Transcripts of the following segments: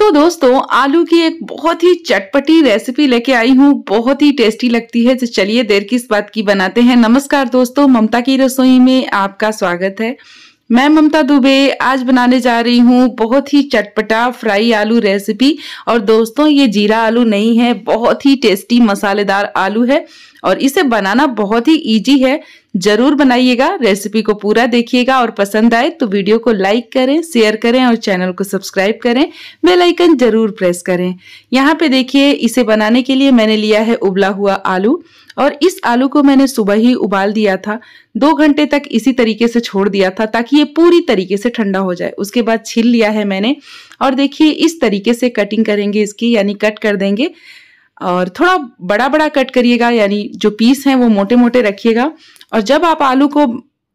तो दोस्तों आलू की एक बहुत ही चटपटी रेसिपी लेके आई हूँ बहुत ही टेस्टी लगती है तो चलिए देर किस बात की बनाते हैं नमस्कार दोस्तों ममता की रसोई में आपका स्वागत है मैं ममता दुबे आज बनाने जा रही हूँ बहुत ही चटपटा फ्राई आलू रेसिपी और दोस्तों ये जीरा आलू नहीं है बहुत ही टेस्टी मसालेदार आलू है और इसे बनाना बहुत ही इजी है जरूर बनाइएगा रेसिपी को पूरा देखिएगा और पसंद आए तो वीडियो को लाइक करें शेयर करें और चैनल को सब्सक्राइब करें बेलाइकन जरूर प्रेस करें यहाँ पे देखिए इसे बनाने के लिए मैंने लिया है उबला हुआ आलू और इस आलू को मैंने सुबह ही उबाल दिया था दो घंटे तक इसी तरीके से छोड़ दिया था ताकि ये पूरी तरीके से ठंडा हो जाए उसके बाद छील लिया है मैंने और देखिए इस तरीके से कटिंग करेंगे इसकी यानी कट कर देंगे और थोड़ा बड़ा बड़ा कट करिएगा यानी जो पीस हैं वो मोटे मोटे रखिएगा और जब आप आलू को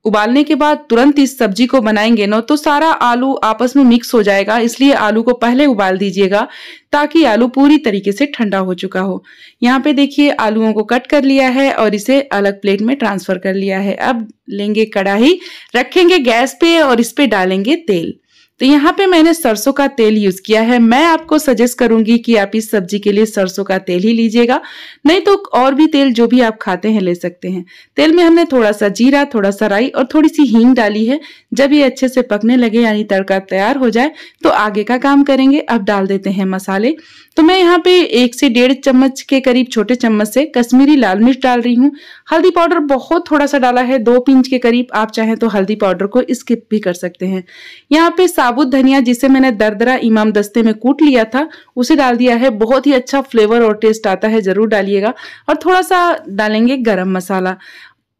उबालने के बाद तुरंत इस सब्जी को बनाएंगे ना तो सारा आलू आपस में मिक्स हो जाएगा इसलिए आलू को पहले उबाल दीजिएगा ताकि आलू पूरी तरीके से ठंडा हो चुका हो यहाँ पे देखिए आलूओं को कट कर लिया है और इसे अलग प्लेट में ट्रांसफर कर लिया है अब लेंगे कढ़ाई रखेंगे गैस पे और इस पे डालेंगे तेल तो यहाँ पे मैंने सरसों का तेल यूज किया है मैं आपको सजेस्ट करूंगी कि आप इस सब्जी के लिए सरसों का तेल ही लीजिएगा नहीं तो और भी तेल जो भी आप खाते हैं ले सकते हैं तेल में हमने थोड़ा सा जीरा थोड़ा सा राई और थोड़ी सी हींग डाली है जब ये अच्छे से पकने लगे यानी तड़का तैयार हो जाए तो आगे का काम करेंगे अब डाल देते हैं मसाले तो मैं यहाँ पे एक से डेढ़ चम्मच के करीब छोटे चम्मच से कश्मीरी लाल मिर्च डाल रही हूँ हल्दी पाउडर बहुत थोड़ा सा डाला है दो पिंच के करीब आप चाहें तो हल्दी पाउडर को स्किप भी कर सकते हैं यहाँ पे साबुत धनिया जिसे मैंने दरदरा इमाम दस्ते में कूट लिया था उसे डाल दिया है बहुत ही अच्छा फ्लेवर और टेस्ट आता है ज़रूर डालिएगा और थोड़ा सा डालेंगे गरम मसाला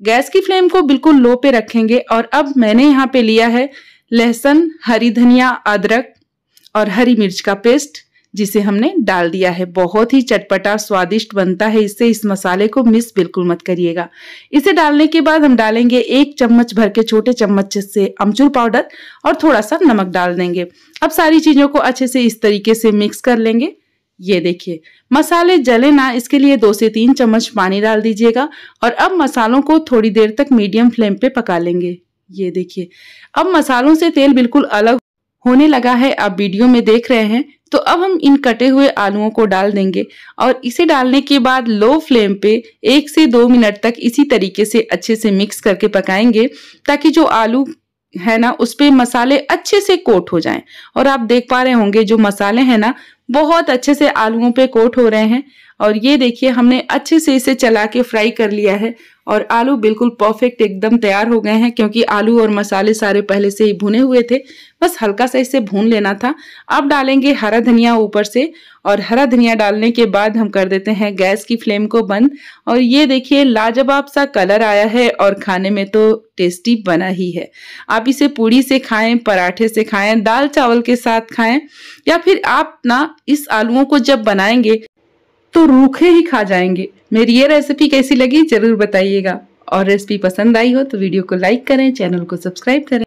गैस की फ्लेम को बिल्कुल लो पे रखेंगे और अब मैंने यहाँ पे लिया है लहसुन हरी धनिया अदरक और हरी मिर्च का पेस्ट जिसे हमने डाल दिया है बहुत ही चटपटा स्वादिष्ट बनता है इससे इस मसाले को मिस बिल्कुल मत करिएगा इसे डालने के बाद हम डालेंगे एक चम्मच भर के छोटे चम्मच से अमचूर पाउडर और थोड़ा सा नमक डाल देंगे अब सारी चीज़ों को अच्छे से इस तरीके से मिक्स कर लेंगे ये देखिए मसाले जले ना इसके लिए दो से तीन चम्मच पानी डाल दीजिएगा और अब मसालों को थोड़ी देर तक मीडियम फ्लेम पे पका लेंगे ये देखिए अब मसालों से तेल बिल्कुल अलग होने लगा है आप वीडियो में देख रहे हैं तो अब हम इन कटे हुए आलुओं को डाल देंगे और इसे डालने के बाद लो फ्लेम पे एक से दो मिनट तक इसी तरीके से अच्छे से मिक्स करके पकाएंगे ताकि जो आलू है ना उस पर मसाले अच्छे से कोट हो जाएं और आप देख पा रहे होंगे जो मसाले हैं ना बहुत अच्छे से आलुओं पे कोट हो रहे हैं और ये देखिए हमने अच्छे से इसे चला के फ्राई कर लिया है और आलू बिल्कुल परफेक्ट एकदम तैयार हो गए हैं क्योंकि आलू और मसाले सारे पहले से ही भुने हुए थे बस हल्का सा इसे भून लेना था अब डालेंगे हरा धनिया ऊपर से और हरा धनिया डालने के बाद हम कर देते हैं गैस की फ्लेम को बंद और ये देखिए लाजवाब सा कलर आया है और खाने में तो टेस्टी बना ही है आप इसे पूड़ी से खाएं पराठे से खाएं दाल चावल के साथ खाएं या फिर आप ना इस आलूओं को जब बनाएंगे तो रूखे ही खा जाएंगे मेरी ये रेसिपी कैसी लगी जरूर बताइएगा और रेसिपी पसंद आई हो तो वीडियो को लाइक करें चैनल को सब्सक्राइब करें